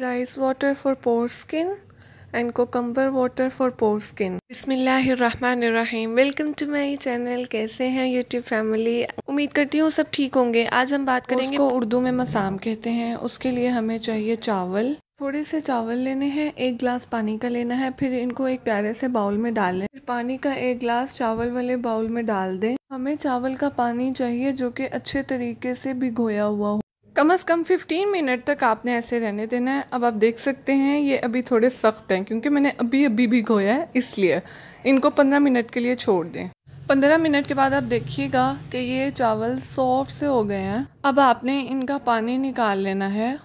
rice water for pore skin and cucumber water for pore skin बसमीम welcome to my channel कैसे हैं YouTube family उम्मीद करती हूँ सब ठीक होंगे आज हम बात करेंगे इसको उर्दू में मसाम कहते हैं उसके लिए हमें चाहिए चावल थोड़े से चावल लेने हैं एक गिलास पानी का लेना है फिर इनको एक प्यारे से बाउल में डाल लें फिर पानी का एक गिलास चावल वाले बाउल में डाल दें हमें चावल का पानी चाहिए जो कि अच्छे तरीके से भिगोया हुआ हो कम से कम 15 मिनट तक आपने ऐसे रहने देना है अब आप देख सकते हैं ये अभी थोड़े सख्त हैं क्योंकि मैंने अभी अभी भी घोया है इसलिए इनको 15 मिनट के लिए छोड़ दें 15 मिनट के बाद आप देखिएगा कि ये चावल सॉफ्ट से हो गए हैं अब आपने इनका पानी निकाल लेना है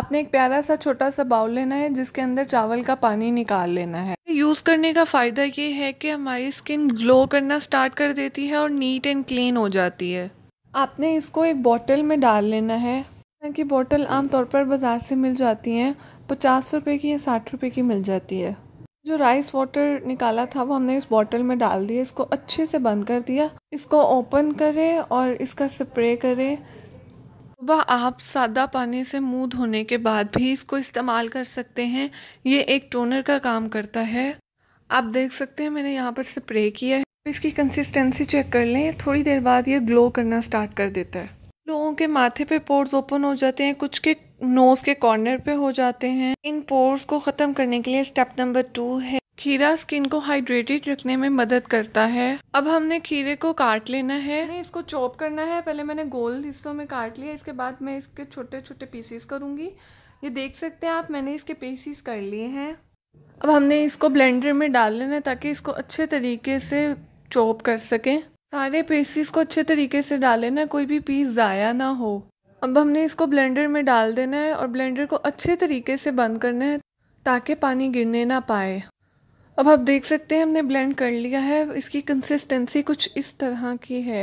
आपने एक प्यारा सा छोटा सा बाउल लेना है जिसके अंदर चावल का पानी निकाल लेना है यूज़ करने का फ़ायदा ये है कि हमारी स्किन ग्लो करना स्टार्ट कर देती है और नीट एंड क्लीन हो जाती है आपने इसको एक बॉटल में डाल लेना है की बोतल आमतौर पर बाज़ार से मिल जाती हैं पचास रुपए की या साठ रुपए की मिल जाती है जो राइस वाटर निकाला था वो हमने इस बॉटल में डाल दिया इसको अच्छे से बंद कर दिया इसको ओपन करें और इसका स्प्रे करें सुबह आप सादा पानी से मुंह धोने के बाद भी इसको इस्तेमाल कर सकते हैं ये एक टोनर का काम करता है आप देख सकते हैं मैंने यहाँ पर स्प्रे किया है इसकी कंसिस्टेंसी चेक कर लें थोड़ी देर बाद ये ग्लो करना स्टार्ट कर देता है के माथे पे पोर्स ओपन हो जाते हैं कुछ के नोज के कॉर्नर पे हो जाते हैं इन पोर्स को ख़त्म करने के लिए स्टेप नंबर टू है खीरा स्किन को हाइड्रेटेड रखने में मदद करता है अब हमने खीरे को काट लेना है मैंने इसको चॉप करना है पहले मैंने गोल हिस्सों में काट लिया इसके बाद मैं इसके छोटे छोटे पीसीस करूंगी ये देख सकते हैं आप मैंने इसके पीसीस कर लिए हैं अब हमने इसको ब्लेंडर में डाल लेना है ताकि इसको अच्छे तरीके से चॉप कर सकें सारे पीसीस को अच्छे तरीके से डालें ना कोई भी पीस ज़ाया ना हो अब हमने इसको ब्लेंडर में डाल देना है और ब्लेंडर को अच्छे तरीके से बंद करना है ताकि पानी गिरने ना पाए अब आप देख सकते हैं हमने ब्लेंड कर लिया है इसकी कंसिस्टेंसी कुछ इस तरह की है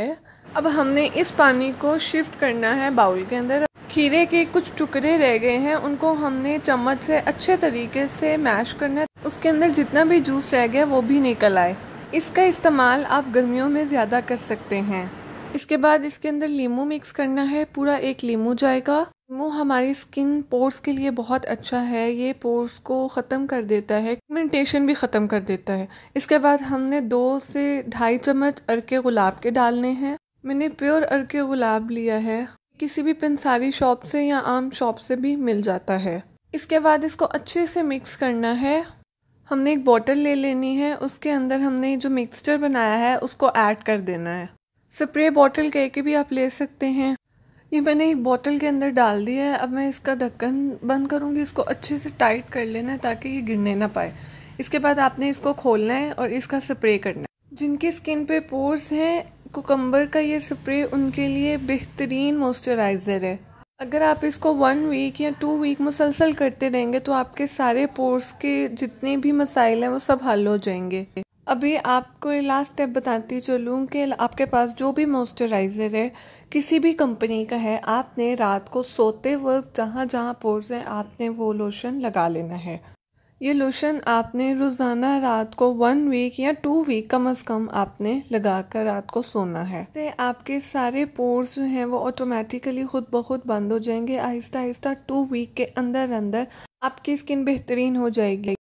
अब हमने इस पानी को शिफ्ट करना है बाउल के अंदर खीरे के कुछ टुकड़े रह गए हैं उनको हमने चम्मच से अच्छे तरीके से मैश करना है उसके अंदर जितना भी जूस रह गया वो भी निकल आए इसका इस्तेमाल आप गर्मियों में ज़्यादा कर सकते हैं इसके बाद इसके अंदर लीमू मिक्स करना है पूरा एक लीमू जाएगा लीमू हमारी स्किन पोर्स के लिए बहुत अच्छा है ये पोर्स को ख़त्म कर देता है पिगमेंटेशन भी ख़त्म कर देता है इसके बाद हमने दो से ढाई चम्मच अरके गुलाब के डालने हैं मैंने प्योर अरके गुलाब लिया है किसी भी पंसारी शॉप से या आम शॉप से भी मिल जाता है इसके बाद इसको अच्छे से मिक्स करना है हमने एक बॉटल ले लेनी है उसके अंदर हमने जो मिक्सचर बनाया है उसको ऐड कर देना है स्प्रे बॉटल कह के भी आप ले सकते हैं ये मैंने एक बॉटल के अंदर डाल दिया है अब मैं इसका ढक्कन बंद करूँगी इसको अच्छे से टाइट कर लेना है ताकि ये गिरने ना पाए इसके बाद आपने इसको खोलना है और इसका स्प्रे करना है जिनकी स्किन पे पोर्स हैं कोकम्बर का ये स्प्रे उनके लिए बेहतरीन मॉइस्चराइज़र है अगर आप इसको वन वीक या टू वीक मुसलसल करते रहेंगे तो आपके सारे पोर्स के जितने भी मसाइल हैं वो सब हल हो जाएंगे अभी आपको लास्ट स्टेप बताती चलूँ कि आपके पास जो भी मॉइस्चराइज़र है किसी भी कंपनी का है आपने रात को सोते वक्त जहाँ जहाँ पोर्स हैं आपने वो लोशन लगा लेना है ये लोशन आपने रोज़ाना रात को वन वीक या टू वीक कम अज़ कम आपने लगा कर रात को सोना है इससे आपके सारे पोर्स जो हैं वो ऑटोमेटिकली ख़ुद ब खुद बंद हो जाएंगे आहिस्ता आहिस्ता टू वीक के अंदर अंदर आपकी स्किन बेहतरीन हो जाएगी